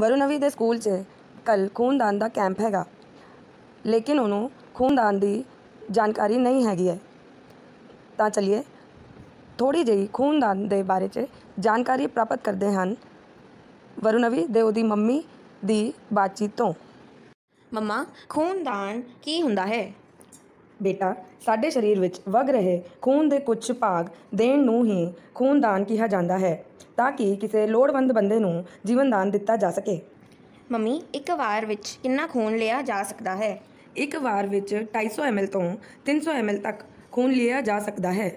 ਵਰੁਣ ਦੇ ਸਕੂਲ 'ਚ ਕੱਲ ਖੂਨਦਾਨ ਦਾ ਕੈਂਪ ਹੈਗਾ ਲੇਕਿਨ ਉਹਨੂੰ ਖੂਨਦਾਨ ਦੀ ਜਾਣਕਾਰੀ ਨਹੀਂ ਹੈਗੀ ਹੈ ਤਾਂ ਚਲਿਏ ਥੋੜੀ ਜਿਹੀ ਖੂਨਦਾਨ ਦੇ ਬਾਰੇ 'ਚ ਜਾਣਕਾਰੀ ਪ੍ਰਾਪਤ ਕਰਦੇ ਹਨ ਵਰੁਣ ਦੇ ਉਹਦੀ ਮੰਮੀ ਦੀ ਬਾਤਚੀਤ ਤੋਂ ਮੰਮਾ ਖੂਨਦਾਨ ਕੀ ਹੁੰਦਾ ਹੈ ਬੇਟਾ ਸਾਡੇ ਸਰੀਰ ਵਿੱਚ ਵਗ ਰਹੇ ਖੂਨ ਦੇ ਕੁਝ ਭਾਗ ਦੇਣ ਨੂੰ ਹੀ ਖੂਨਦਾਨ ਕਿਹਾ ਜਾਂਦਾ ਹੈ ਤਾਂ ਕਿ ਕਿਸੇ ਲੋੜਵੰਦ ਬੰਦੇ ਨੂੰ ਜੀਵਨਦਾਨ ਦਿੱਤਾ ਜਾ ਸਕੇ ਮੰਮੀ ਇੱਕ ਵਾਰ ਵਿੱਚ ਕਿੰਨਾ ਖੂਨ ਲਿਆ ਜਾ ਸਕਦਾ ਹੈ ਇੱਕ ਵਾਰ ਵਿੱਚ 250 ml ਤੋਂ 300 ml ਤੱਕ ਖੂਨ ਲਿਆ ਜਾ ਸਕਦਾ ਹੈ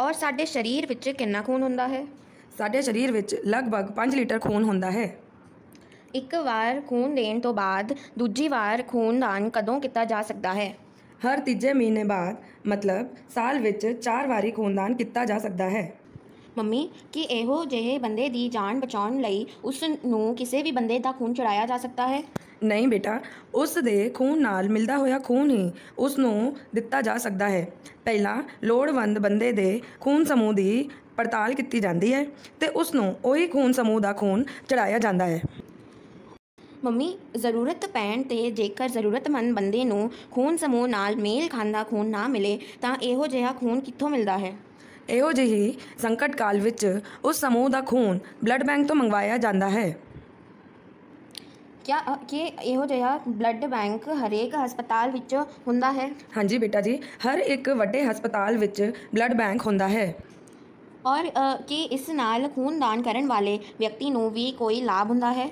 ਔਰ ਸਾਡੇ ਸਰੀਰ ਵਿੱਚ ਕਿੰਨਾ ਖੂਨ ਹੁੰਦਾ ਹੈ ਸਾਡੇ ਸਰੀਰ ਵਿੱਚ ਲਗਭਗ 5 ਲੀਟਰ ਖੂਨ ਹੁੰਦਾ ਹੈ ਇੱਕ ਵਾਰ ਖੂਨ ਦੇਣ ਤੋਂ ਬਾਅਦ ਦੂਜੀ ਵਾਰ ਖੂਨਦਾਨ ਕਦੋਂ ਕੀਤਾ ਜਾ ਸਕਦਾ ਹੈ ਹਰ ਤੀਜੇ ਮਹੀਨੇ ਬਾਅਦ ਮਤਲਬ ਸਾਲ ਵਿੱਚ ਚਾਰ ਵਾਰੀ ਖੂਨਦਾਨ ਕੀਤਾ ਜਾ ਸਕਦਾ ਹੈ ਮੰਮੀ ਕੀ ਇਹੋ ਜਿਹੇ ਬੰਦੇ ਦੀ ਜਾਨ ਬਚਾਉਣ ਲਈ ਉਸ ਨੂੰ ਕਿਸੇ ਵੀ ਬੰਦੇ ਦਾ ਖੂਨ ਚੜਾਇਆ ਜਾ ਸਕਦਾ ਹੈ ਨਹੀਂ ਬੇਟਾ ਉਸ ਦੇ ਖੂਨ ਨਾਲ ਮਿਲਦਾ ਹੋਇਆ ਖੂਨ ਹੀ ਉਸ ਨੂੰ ਦਿੱਤਾ ਜਾ ਸਕਦਾ ਹੈ ਪਹਿਲਾਂ ਲੋੜਵੰਦ ਬੰਦੇ ਦੇ ਖੂਨ ਸਮੂਹ ਦੀ ਪੜਤਾਲ ਕੀਤੀ ਜਾਂਦੀ ਹੈ ਤੇ ਉਸ ਨੂੰ ਉਹੀ ਖੂਨ ਸਮੂਹ ਦਾ ਖੂਨ ਚੜਾਇਆ ਜਾਂਦਾ ਹੈ ਮੰਮੀ ਜ਼ਰੂਰਤ ਪੈਣ ਤੇ ਜੇਕਰ ਜ਼ਰੂਰਤਮੰਦ ਬੰਦੇ ਨੂੰ ਖੂਨ ਸਮੂਹ ਨਾਲ ਮੇਲ ਖਾਂਦਾ ਖੂਨ ਨਾ ਮਿਲੇ ਤਾਂ ਇਹੋ ਜਿਹਾ ਖੂਨ ਕਿੱਥੋਂ ਮਿਲਦਾ ਹੈ ਇਹੋ ਜਿਹੀ ਸੰਕਟ ਕਾਲ ਵਿੱਚ ਉਸ ਸਮੂਹ ਦਾ ਖੂਨ ਬਲੱਡ ਬੈਂਕ ਤੋਂ ਮੰਗਵਾਇਆ ਜਾਂਦਾ ਹੈ ਕਿਆ ਕਿ ਇਹੋ ਜਿਹਾ ਬਲੱਡ ਬੈਂਕ ਹਰੇਕ ਹਸਪਤਾਲ ਵਿੱਚ ਹੁੰਦਾ ਹੈ ਹਾਂਜੀ ਬੇਟਾ ਜੀ ਹਰ ਇੱਕ ਵੱਡੇ ਹਸਪਤਾਲ ਵਿੱਚ ਬਲੱਡ ਬੈਂਕ ਹੁੰਦਾ ਹੈ ਔਰ ਕਿ ਇਸ ਨਾਲ ਖੂਨ ਦਾਨ ਕਰਨ ਵਾਲੇ ਵਿਅਕਤੀ ਨੂੰ ਵੀ ਕੋਈ ਲਾਭ ਹੁੰਦਾ ਹੈ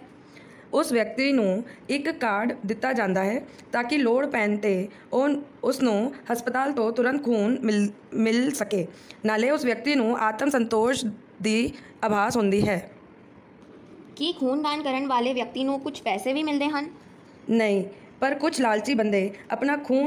ਉਸ ਵਿਅਕਤੀ ਨੂੰ ਇੱਕ ਕਾਰਡ ਦਿੱਤਾ ਜਾਂਦਾ ਹੈ ਤਾਂ ਕਿ ਲੋੜ ਪੈਣ ਤੇ ਉਹ ਉਸ ਨੂੰ ਹਸਪਤਾਲ ਤੋਂ ਤੁਰੰਤ ਖੂਨ ਮਿਲ ਮਿਲ ਸਕੇ ਨਾਲੇ ਉਸ ਵਿਅਕਤੀ ਨੂੰ ਆਤਮ ਸੰਤੋਸ਼ ਦੀ ਆਭਾਸ ਹੁੰਦੀ ਹੈ ਕੀ ਖੂਨਦਾਨ ਕਰਨ ਵਾਲੇ ਵਿਅਕਤੀ ਨੂੰ ਕੁਝ ਪੈਸੇ ਵੀ ਮਿਲਦੇ ਹਨ ਨਹੀਂ ਪਰ ਕੁਝ ਲਾਲਚੀ ਬੰਦੇ ਆਪਣਾ ਖੂਨ